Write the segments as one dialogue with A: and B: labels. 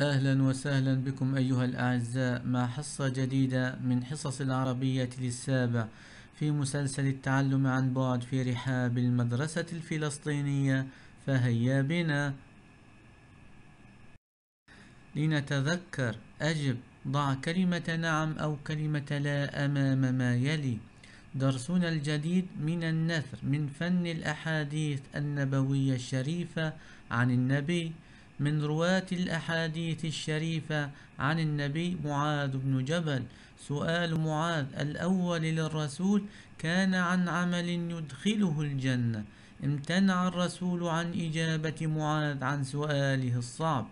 A: أهلا وسهلا بكم أيها الأعزاء مع حصة جديدة من حصص العربية للسابع في مسلسل التعلم عن بعد في رحاب المدرسة الفلسطينية فهيا بنا لنتذكر أجب ضع كلمة نعم أو كلمة لا أمام ما يلي درسنا الجديد من النثر من فن الأحاديث النبوية الشريفة عن النبي من رواة الأحاديث الشريفة عن النبي معاذ بن جبل سؤال معاذ الأول للرسول كان عن عمل يدخله الجنة امتنع الرسول عن إجابة معاذ عن سؤاله الصعب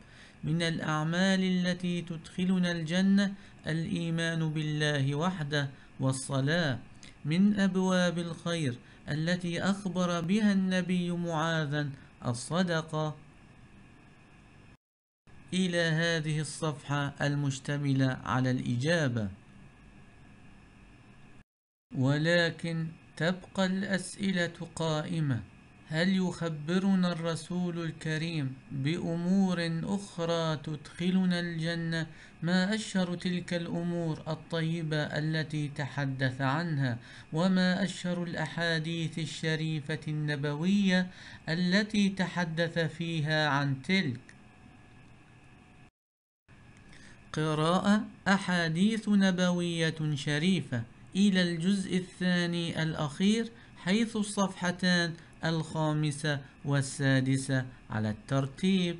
A: من الأعمال التي تدخلنا الجنة الإيمان بالله وحده والصلاة من أبواب الخير التي أخبر بها النبي معاذا الصدقة إلى هذه الصفحة المشتملة على الإجابة ولكن تبقى الأسئلة قائمة هل يخبرنا الرسول الكريم بأمور أخرى تدخلنا الجنة ما أشهر تلك الأمور الطيبة التي تحدث عنها وما أشهر الأحاديث الشريفة النبوية التي تحدث فيها عن تلك قراءة أحاديث نبوية شريفة إلى الجزء الثاني الأخير حيث الصفحتان الخامسة والسادسة على الترتيب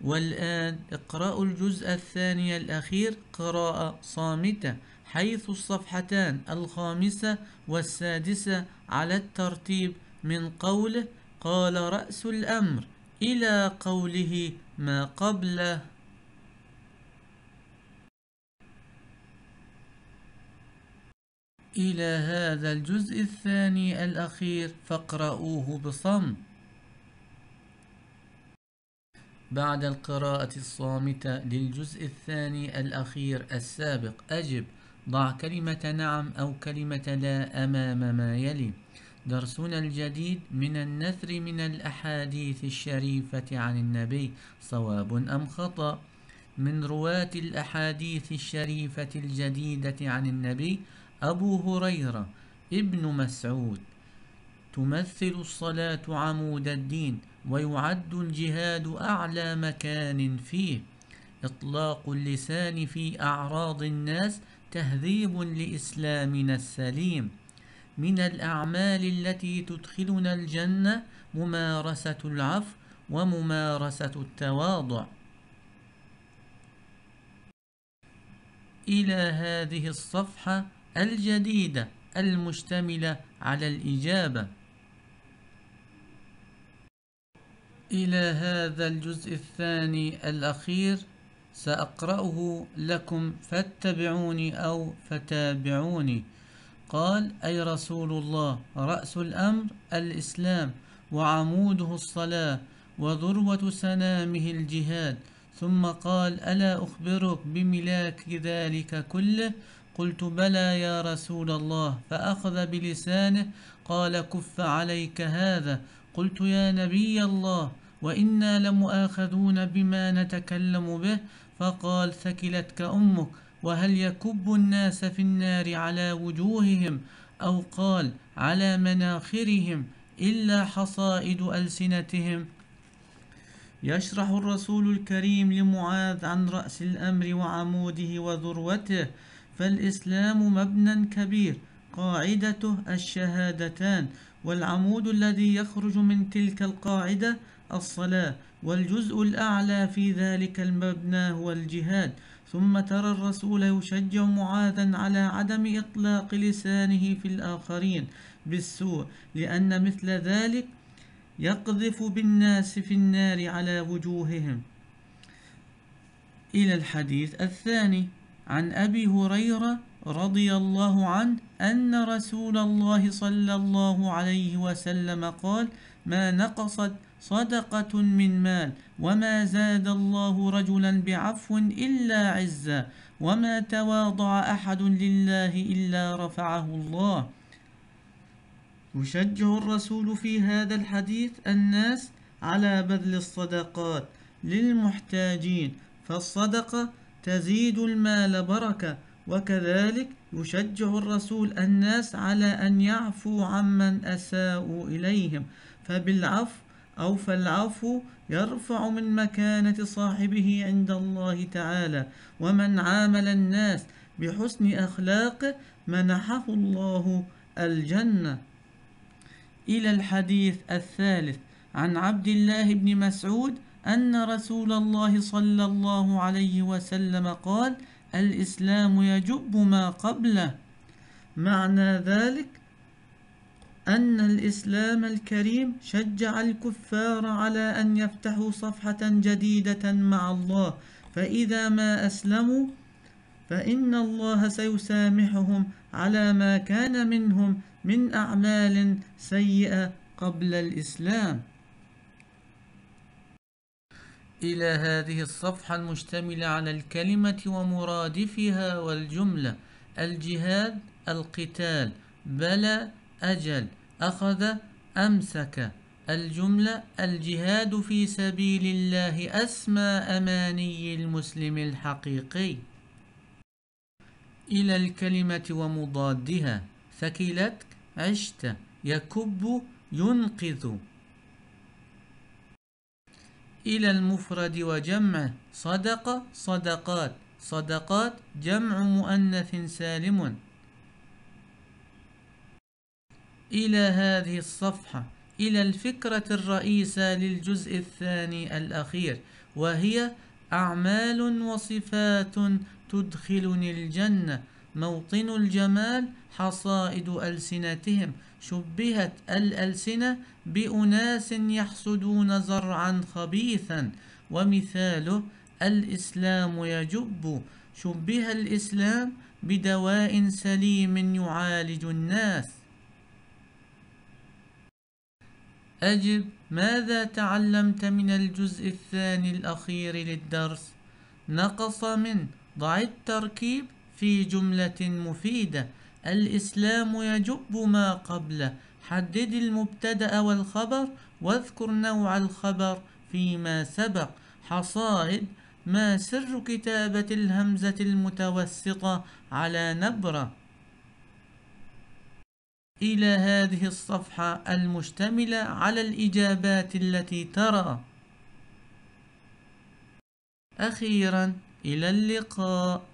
A: والآن اقرأوا الجزء الثاني الأخير قراءة صامتة حيث الصفحتان الخامسة والسادسة على الترتيب من قوله قال رأس الأمر إلى قوله ما قبله إلى هذا الجزء الثاني الأخير فاقرؤوه بصمت بعد القراءة الصامتة للجزء الثاني الأخير السابق أجب ضع كلمة نعم أو كلمة لا أمام ما يلي درسنا الجديد من النثر من الأحاديث الشريفة عن النبي صواب أم خطأ من رواة الأحاديث الشريفة الجديدة عن النبي أبو هريرة ابن مسعود تمثل الصلاة عمود الدين ويعد الجهاد أعلى مكان فيه إطلاق اللسان في أعراض الناس تهذيب لإسلامنا السليم من الأعمال التي تدخلنا الجنة ممارسة العفو وممارسة التواضع إلى هذه الصفحة الجديدة المشتملة على الإجابة إلى هذا الجزء الثاني الأخير سأقرأه لكم فاتبعوني أو فتابعوني قال أي رسول الله رأس الأمر الإسلام وعموده الصلاة وذروة سنامه الجهاد ثم قال ألا أخبرك بملاك ذلك كله قلت بلى يا رسول الله فأخذ بلسانه قال كف عليك هذا قلت يا نبي الله وإنا لمؤاخذون بما نتكلم به فقال ثكلتك أمك وهل يكب الناس في النار على وجوههم أو قال على مناخرهم إلا حصائد ألسنتهم يشرح الرسول الكريم لمعاذ عن رأس الأمر وعموده وذروته فالإسلام مبنى كبير قاعدته الشهادتان والعمود الذي يخرج من تلك القاعدة الصلاة والجزء الأعلى في ذلك المبنى هو الجهاد ثم ترى الرسول يشجع معاذا على عدم إطلاق لسانه في الآخرين بالسوء لأن مثل ذلك يقذف بالناس في النار على وجوههم إلى الحديث الثاني عن أبي هريرة رضي الله عنه أن رسول الله صلى الله عليه وسلم قال ما نقصت صدقة من مال وما زاد الله رجلا بعفو إلا عزا وما تواضع أحد لله إلا رفعه الله يشجع الرسول في هذا الحديث الناس على بذل الصدقات للمحتاجين فالصدقة تزيد المال بركة وكذلك يشجع الرسول الناس على أن يعفوا عمن أساءوا إليهم فبالعفو أو فالعفو يرفع من مكانة صاحبه عند الله تعالى ومن عامل الناس بحسن أخلاقه منحه الله الجنة إلى الحديث الثالث عن عبد الله بن مسعود أن رسول الله صلى الله عليه وسلم قال: الإسلام يجب ما قبله معنى ذلك أن الإسلام الكريم شجع الكفار على أن يفتحوا صفحة جديدة مع الله فإذا ما أسلموا فإن الله سيسامحهم على ما كان منهم من أعمال سيئة قبل الإسلام إلى هذه الصفحة المشتملة على الكلمة ومرادفها والجملة الجهاد القتال بلى أجل أخذ أمسك الجملة الجهاد في سبيل الله أسمى أماني المسلم الحقيقي إلى الكلمة ومضادها ثكلتك عشت يكب ينقذ إلى المفرد وجمعه صدق صدقات صدقات جمع مؤنث سالم إلى هذه الصفحة إلى الفكرة الرئيسة للجزء الثاني الأخير وهي أعمال وصفات تدخلني الجنة موطن الجمال حصائد ألسنتهم شبهت الألسنة بأناس يحسدون زرعا خبيثا ومثاله الإسلام يجب شبه الإسلام بدواء سليم يعالج الناس أجب ماذا تعلمت من الجزء الثاني الأخير للدرس؟ نقص من ضع التركيب في جملة مفيدة الإسلام يجب ما قبله حدد المبتدأ والخبر واذكر نوع الخبر فيما سبق حصائد ما سر كتابة الهمزة المتوسطة على نبرة إلى هذه الصفحة المشتملة على الإجابات التي ترى أخيرا إلى اللقاء